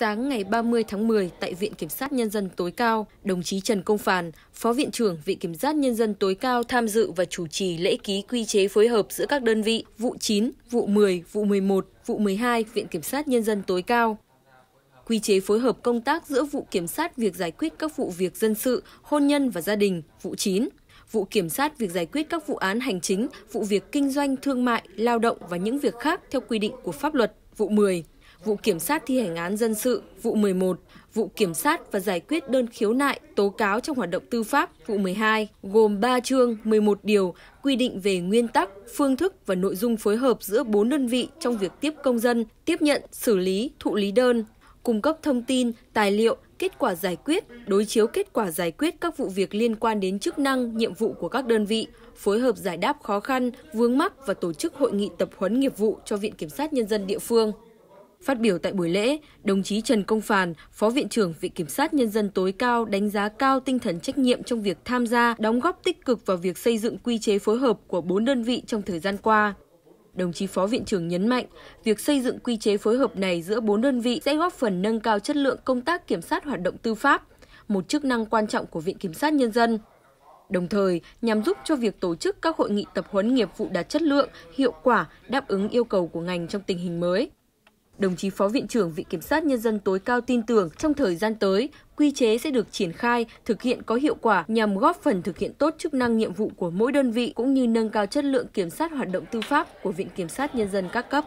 Sáng ngày 30 tháng 10 tại Viện Kiểm sát Nhân dân tối cao, đồng chí Trần Công Phàn, Phó Viện trưởng Viện Kiểm sát Nhân dân tối cao tham dự và chủ trì lễ ký quy chế phối hợp giữa các đơn vị vụ 9, vụ 10, vụ 11, vụ 12 Viện Kiểm sát Nhân dân tối cao. Quy chế phối hợp công tác giữa vụ kiểm sát việc giải quyết các vụ việc dân sự, hôn nhân và gia đình, vụ 9, vụ kiểm sát việc giải quyết các vụ án hành chính, vụ việc kinh doanh, thương mại, lao động và những việc khác theo quy định của pháp luật, vụ 10 vụ kiểm sát thi hành án dân sự, vụ 11, vụ kiểm sát và giải quyết đơn khiếu nại, tố cáo trong hoạt động tư pháp, vụ 12, gồm 3 chương, 11 điều quy định về nguyên tắc, phương thức và nội dung phối hợp giữa 4 đơn vị trong việc tiếp công dân, tiếp nhận, xử lý, thụ lý đơn, cung cấp thông tin, tài liệu, kết quả giải quyết, đối chiếu kết quả giải quyết các vụ việc liên quan đến chức năng, nhiệm vụ của các đơn vị, phối hợp giải đáp khó khăn, vướng mắc và tổ chức hội nghị tập huấn nghiệp vụ cho Viện Kiểm sát Nhân dân địa phương. Phát biểu tại buổi lễ, đồng chí Trần Công Phàn, Phó Viện trưởng Viện Kiểm sát Nhân dân tối cao đánh giá cao tinh thần trách nhiệm trong việc tham gia, đóng góp tích cực vào việc xây dựng quy chế phối hợp của bốn đơn vị trong thời gian qua. Đồng chí Phó Viện trưởng nhấn mạnh, việc xây dựng quy chế phối hợp này giữa bốn đơn vị sẽ góp phần nâng cao chất lượng công tác kiểm sát hoạt động tư pháp, một chức năng quan trọng của Viện Kiểm sát Nhân dân. Đồng thời, nhằm giúp cho việc tổ chức các hội nghị tập huấn nghiệp vụ đạt chất lượng, hiệu quả, đáp ứng yêu cầu của ngành trong tình hình mới. Đồng chí Phó Viện trưởng Viện Kiểm sát Nhân dân tối cao tin tưởng trong thời gian tới, quy chế sẽ được triển khai, thực hiện có hiệu quả nhằm góp phần thực hiện tốt chức năng nhiệm vụ của mỗi đơn vị cũng như nâng cao chất lượng kiểm sát hoạt động tư pháp của Viện Kiểm sát Nhân dân các cấp.